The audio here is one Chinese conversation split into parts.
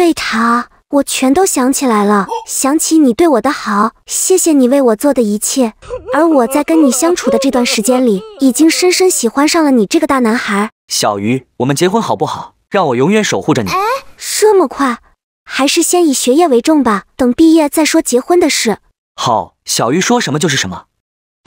贝塔，我全都想起来了，想起你对我的好，谢谢你为我做的一切，而我在跟你相处的这段时间里，已经深深喜欢上了你这个大男孩。小鱼，我们结婚好不好？让我永远守护着你。这么快？还是先以学业为重吧，等毕业再说结婚的事。好，小鱼说什么就是什么。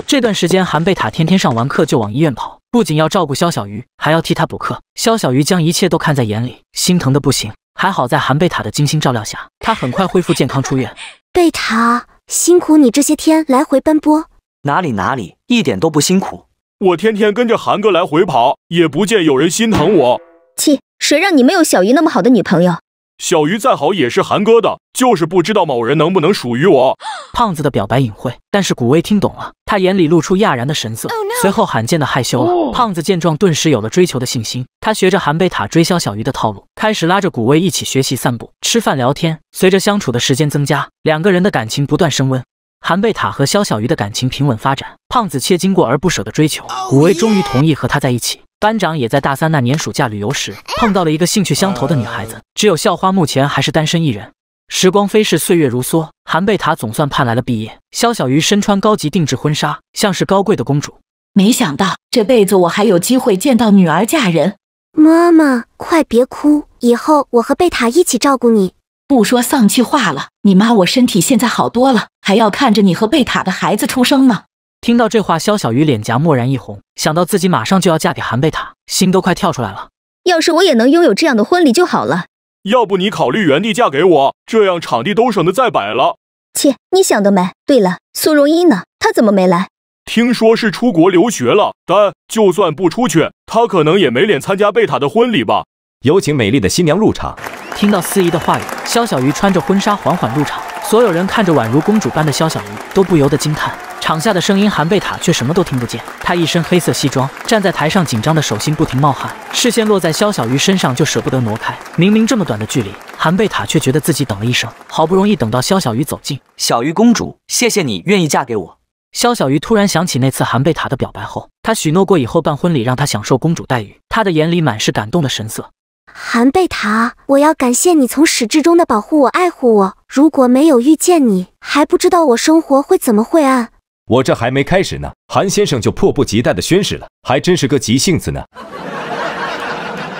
这段时间，韩贝塔天天上完课就往医院跑，不仅要照顾肖小鱼，还要替他补课。肖小鱼将一切都看在眼里，心疼的不行。还好在韩贝塔的精心照料下，他很快恢复健康出院。贝塔，辛苦你这些天来回奔波。哪里哪里，一点都不辛苦。我天天跟着韩哥来回跑，也不见有人心疼我。切，谁让你没有小鱼那么好的女朋友？小鱼再好也是韩哥的，就是不知道某人能不能属于我。胖子的表白隐晦，但是古威听懂了，他眼里露出讶然的神色，随后罕见的害羞了。胖子见状，顿时有了追求的信心。他学着韩贝塔追肖小鱼的套路，开始拉着古威一起学习、散步、吃饭、聊天。随着相处的时间增加，两个人的感情不断升温。韩贝塔和肖小鱼的感情平稳发展，胖子却经过而不舍的追求，古威终于同意和他在一起。班长也在大三那年暑假旅游时碰到了一个兴趣相投的女孩子，只有校花目前还是单身一人。时光飞逝，岁月如梭，韩贝塔总算盼来了毕业。肖小鱼身穿高级定制婚纱，像是高贵的公主。没想到这辈子我还有机会见到女儿嫁人。妈妈，快别哭，以后我和贝塔一起照顾你。不说丧气话了，你妈我身体现在好多了，还要看着你和贝塔的孩子出生吗？听到这话，肖小鱼脸颊蓦然一红，想到自己马上就要嫁给韩贝塔，心都快跳出来了。要是我也能拥有这样的婚礼就好了。要不你考虑原地嫁给我，这样场地都省得再摆了。切，你想得美。对了，苏荣一呢？他怎么没来？听说是出国留学了。但就算不出去，他可能也没脸参加贝塔的婚礼吧。有请美丽的新娘入场。听到司仪的话语，肖小鱼穿着婚纱缓缓入场，所有人看着宛如公主般的肖小鱼，都不由得惊叹。场下的声音，韩贝塔却什么都听不见。他一身黑色西装，站在台上，紧张的手心不停冒汗，视线落在肖小鱼身上就舍不得挪开。明明这么短的距离，韩贝塔却觉得自己等了一生。好不容易等到肖小鱼走近，小鱼公主，谢谢你愿意嫁给我。肖小鱼突然想起那次韩贝塔的表白后，他许诺过以后办婚礼，让他享受公主待遇。他的眼里满是感动的神色。韩贝塔，我要感谢你从始至终的保护我、爱护我。如果没有遇见你，还不知道我生活会怎么晦暗。我这还没开始呢，韩先生就迫不及待的宣誓了，还真是个急性子呢。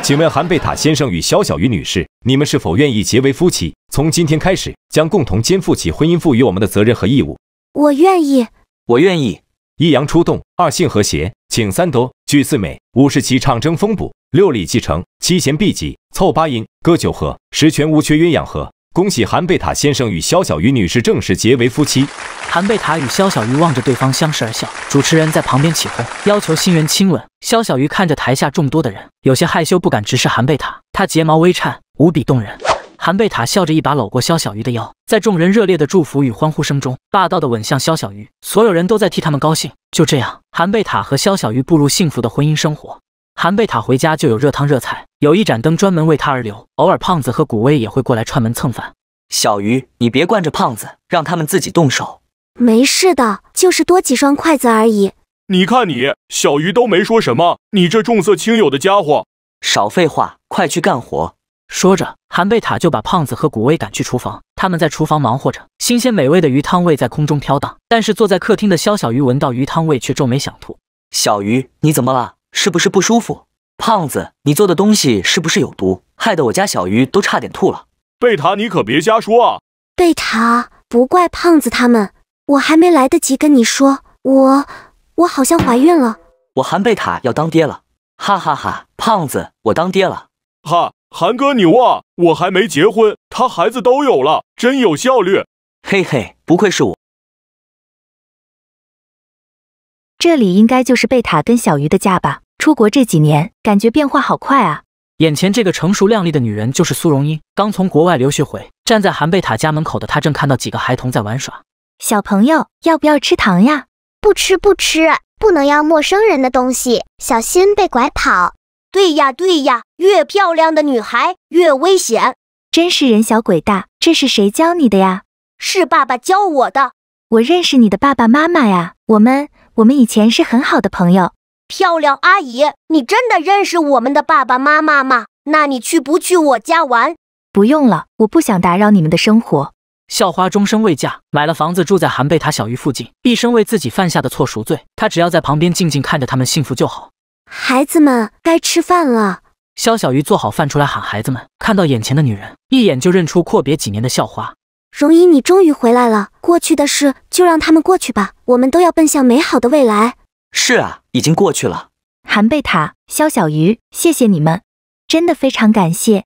请问韩贝塔先生与肖小鱼女士，你们是否愿意结为夫妻？从今天开始，将共同肩负起婚姻赋予我们的责任和义务。我愿意，我愿意。一阳出动，二性和谐，请三多，聚四美，五是其唱征风补，六礼继承，七弦毕集，凑八音，歌九和，十全无缺鸳鸯和。恭喜韩贝塔先生与肖小鱼女士正式结为夫妻。韩贝塔与肖小鱼望着对方，相视而笑。主持人在旁边起哄，要求新人亲吻。肖小鱼看着台下众多的人，有些害羞，不敢直视韩贝塔。他睫毛微颤，无比动人。韩贝塔笑着一把搂过肖小鱼的腰，在众人热烈的祝福与欢呼声中，霸道的吻向肖小鱼。所有人都在替他们高兴。就这样，韩贝塔和肖小鱼步入幸福的婚姻生活。韩贝塔回家就有热汤热菜，有一盏灯专门为他而留。偶尔，胖子和古威也会过来串门蹭饭。小鱼，你别惯着胖子，让他们自己动手。没事的，就是多几双筷子而已。你看你，小鱼都没说什么，你这重色轻友的家伙！少废话，快去干活！说着，韩贝塔就把胖子和古威赶去厨房。他们在厨房忙活着，新鲜美味的鱼汤味在空中飘荡。但是坐在客厅的肖小鱼闻到鱼汤味却皱眉想吐。小鱼，你怎么了？是不是不舒服？胖子，你做的东西是不是有毒？害得我家小鱼都差点吐了。贝塔，你可别瞎说啊！贝塔，不怪胖子他们。我还没来得及跟你说，我我好像怀孕了，我韩贝塔要当爹了，哈哈哈，胖子，我当爹了，哈，韩哥牛啊，我还没结婚，他孩子都有了，真有效率，嘿嘿，不愧是我。这里应该就是贝塔跟小鱼的家吧？出国这几年，感觉变化好快啊！眼前这个成熟靓丽的女人就是苏荣英，刚从国外留学回，站在韩贝塔家门口的她，正看到几个孩童在玩耍。小朋友，要不要吃糖呀？不吃不吃，不能要陌生人的东西，小心被拐跑。对呀对呀，越漂亮的女孩越危险，真是人小鬼大。这是谁教你的呀？是爸爸教我的。我认识你的爸爸妈妈呀，我们我们以前是很好的朋友。漂亮阿姨，你真的认识我们的爸爸妈妈吗？那你去不去我家玩？不用了，我不想打扰你们的生活。校花终身未嫁，买了房子住在韩贝塔小鱼附近，一生为自己犯下的错赎罪。她只要在旁边静静看着他们幸福就好。孩子们，该吃饭了。肖小鱼做好饭出来喊孩子们，看到眼前的女人，一眼就认出阔别几年的校花。容姨，你终于回来了。过去的事就让他们过去吧，我们都要奔向美好的未来。是啊，已经过去了。韩贝塔，肖小鱼，谢谢你们，真的非常感谢。